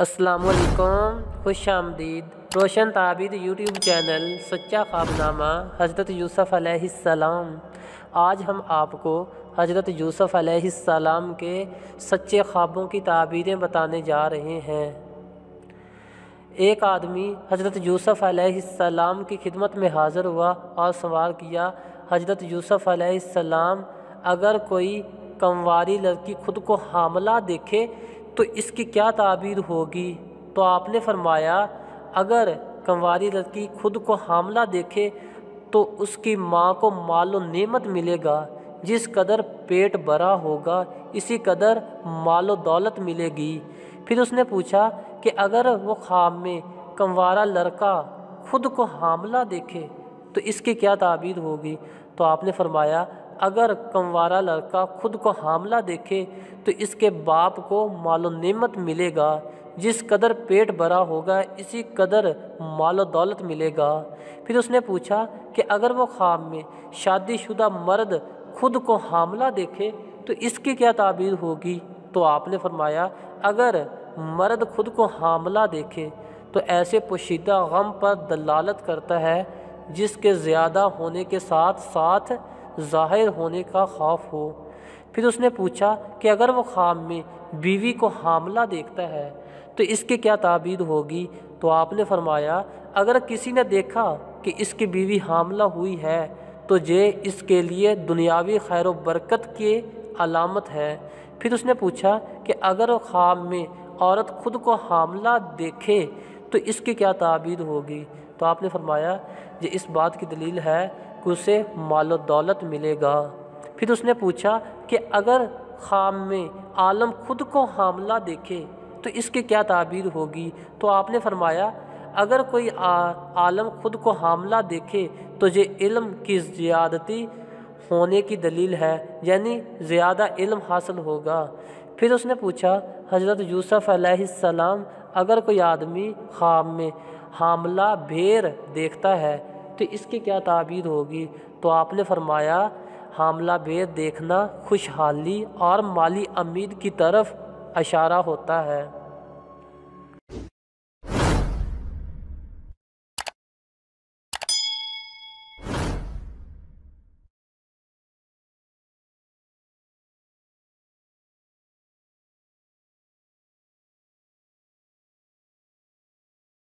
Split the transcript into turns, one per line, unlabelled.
असलकम खुश आमदीद रोशन ताबिद यूट्यूब चैनल सच्चा ख्वाबनामा हज़रत यूसुफ़ सलाम आज हम आपको हज़रत यूसुफ़ सलाम के सच्चे ख्वाबों की ताबीरें बताने जा रहे हैं एक आदमी हज़रत यूसुफ़ सलाम की खिदमत में हाज़िर हुआ और सवाल किया हज़रत यूसुफ़ सलाम अगर कोई कमवारी लड़की खुद को हामला देखे तो इसकी क्या ताबीर होगी तो आपने फरमाया अगर कंवारी लड़की खुद को हामला देखे तो उसकी माँ को मालो नेमत मिलेगा जिस कदर पेट भरा होगा इसी कदर मालो दौलत मिलेगी फिर उसने पूछा कि अगर वो खाम में कंवारा लड़का खुद को हामला देखे तो इसकी क्या ताबीर होगी तो आपने फरमाया अगर कंवारा लड़का खुद को हामला देखे तो इसके बाप को मालो नमत मिलेगा जिस कदर पेट भरा होगा इसी कदर मालो दौलत मिलेगा फिर उसने पूछा कि अगर वो ख़ाम में शादीशुदा मर्द खुद को हामला देखे तो इसकी क्या ताबीर होगी तो आपने फरमाया अगर मर्द खुद को हामला देखे तो ऐसे पोशीदा गम पर दलालत करता है जिसके ज़्यादा होने के साथ साथ ज़ाहिर होने का खौफ हो फिर उसने पूछा कि अगर वो ख्वाब में बीवी को हामला देखता है तो इसकी क्या ताबीर होगी तो आपने फरमाया अगर किसी ने देखा कि इसकी बीवी हामला हुई है तो ये इसके लिए दुनियावी खैर बरकत के अलामत है फिर उसने पूछा कि अगर ख्वाब में औरत खुद को हामला देखे तो इसकी क्या ताबीर होगी तो आपने फरमाया ये इस बात की दलील है उसे माल दौलत मिलेगा फिर उसने पूछा कि अगर खाम में आलम खुद को हामला देखे तो इसकी क्या ताबीर होगी तो आपने फरमाया अगर कोई आ, आलम खुद को हामला देखे तो ये इल्म की ज़्यादती होने की दलील है यानी ज़्यादा इल्म हासिल होगा फिर उसने पूछा हज़रत यूसफ़ अलैहिस्सलाम अगर कोई आदमी ख्वाब में हामला भेर देखता है तो इसकी क्या ताबीर होगी तो आपने फरमाया हामला बेद देखना खुशहाली और माली अमीर की तरफ इशारा होता है